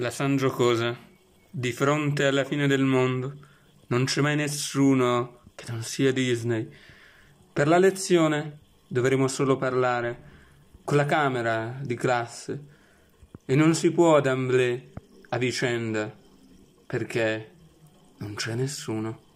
La San Giocosa. Di fronte alla fine del mondo non c'è mai nessuno che non sia Disney. Per la lezione dovremo solo parlare con la camera di classe e non si può d'amblè a vicenda perché non c'è nessuno.